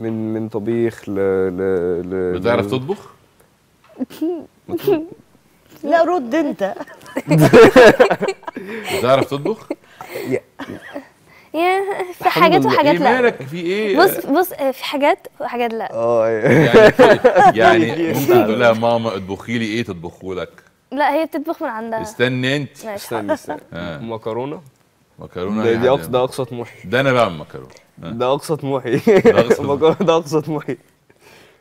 من من طبيخ ل ل ل بتعرف تطبخ؟ لا رد انت بتعرف تطبخ؟ يا في حاجات وحاجات لا مالك في ايه بص بص في حاجات وحاجات لا اه إيه. يعني يعني إيه؟ تقول لها ماما اطبخي لي ايه تطبخه لك لا هي بتطبخ من عندها استني انت استني استني آه. مكرونه مكرونه يعني. ده, يعني دي أقصى ده اقصى طموحي ده انا بعمل مكرونه ده اقصى طموحي مكرونه ده اقصى طموحي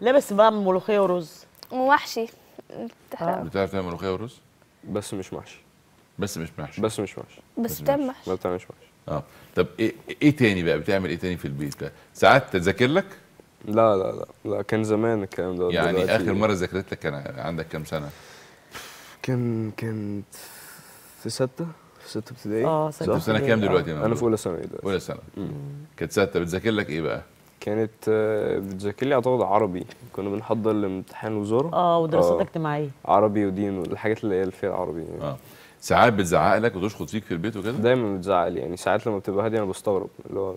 لا بس بعمل ملوخيه ورز ومحشي آه. بتعرف تعمل ملوخيه ورز؟ بس مش محشي بس مش محشي بس مش محشي بس بتعمل محشي ما بتعملش محشي اه طب ايه ايه تاني بقى بتعمل ايه تاني في البيت بقى؟ ساعات تذاكر لك؟ لا لا لا لا كان زمان الكلام ده يعني دلوقتي. اخر مره ذاكرت لك كان عندك كام سنه؟ كان كنت في سته في ستة ابتدائي اه ستة ابتدائي سنة كام دلوقتي؟ انا في اولى ثانوي دلوقتي اولى ثانوي كانت ستة بتذاكر لك ايه بقى؟ كانت آه، بتذاكر لي اعتقد عربي كنا بنحضر لامتحان وزاره اه ودراسات آه. اجتماعيه عربي ودين والحاجات اللي هي فيها العربي يعني. اه ساعات بتزعق لك وتشخط فيك في البيت وكده دايما بتزعق لي يعني ساعات لما بتبقى هاديه انا بستغرب اللي هو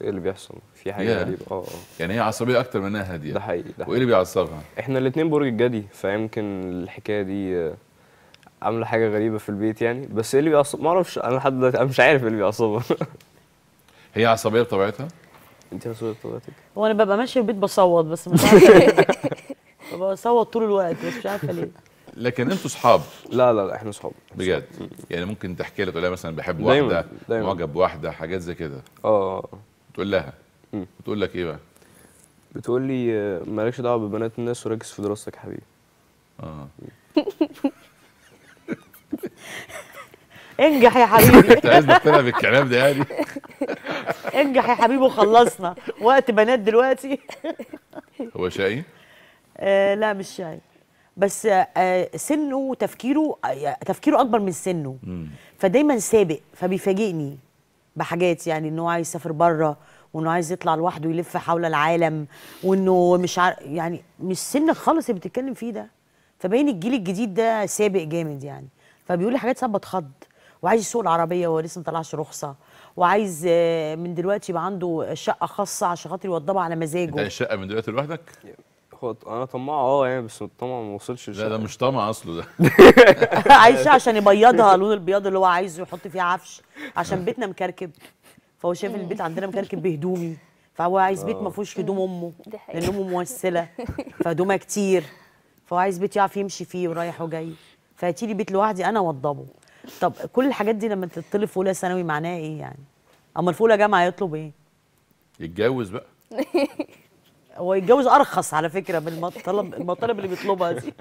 ايه اللي بيحصل في حاجه غريبه اه اه يعني هي عصبيه اكتر منها هاديه ده حقيقي ده وايه اللي بيعصبها احنا الاثنين برج الجدي فيمكن الحكايه دي آه، عامله حاجه غريبه في البيت يعني بس ايه اللي بيعصب ما اعرفش انا لحد دلوقتي انا مش عارف ايه اللي بيعصبها هي عصبيه بطبيعتها انت عصبيه بطبيعتك هو انا ببقى ماشي في البيت بصوت بس مش عارفه ببقى بصوت طول الوقت بس مش عارفه ليه لكن انتوا صحاب لا لا لا احنا صحاب بجد يعني ممكن تحكي لها تقول لها مثلا بحب دايماً واحده دايماً. معجب بواحده حاجات زي كده اه تقول لها بتقول لك ايه بقى بتقول لي مالكش دعوه ببنات الناس وركز في دراستك يا حبيبي انجح يا حبيبي انت عايز تقتنع بالكلام ده يعني انجح يا حبيبي وخلصنا وقت بنات دلوقتي هو شقي؟ آه لا مش شقي بس آه سنه وتفكيره آه تفكيره اكبر من سنه مم. فدايما سابق فبيفاجئني بحاجات يعني انه هو عايز يسافر بره وانه عايز يطلع لوحده يلف حول العالم وانه مش عار... يعني مش سنك خالص اللي بتتكلم فيه ده فباين الجيل الجديد ده سابق جامد يعني فبيقول لي حاجات صعبه تخض وعايز يسوق العربيه وهو لسه ما طلعش رخصه وعايز آه، من دلوقتي يبقى عنده شقه خاصه عشان خاطر يوضبها على مزاجه انت عايز شقه من دلوقتي لوحدك؟ خد انا طماع اه يعني بس الطمع ما وصلش لا ده مش طمع اصله ده عايز عشان يبيضها لون البياض اللي هو عايزه يحط فيها عفش عشان بيتنا مكركب فهو شايف البيت عندنا مكركب بهدومي فهو عايز بيت آه. ما فيهوش هدوم امه لان امه ممثله فهدومها كتير فهو عايز بيت يعرف يمشي فيه ورايح وجاي فهاتي لي بيت لوحدي انا اوضبه طب كل الحاجات دي لما تطلب في اولى ثانوي معناها ايه يعني؟ امال في اولى جامعه يطلب ايه؟ يتجوز بقى هو يتجوز ارخص على فكره من المطالب المطالب اللي بيطلبها دي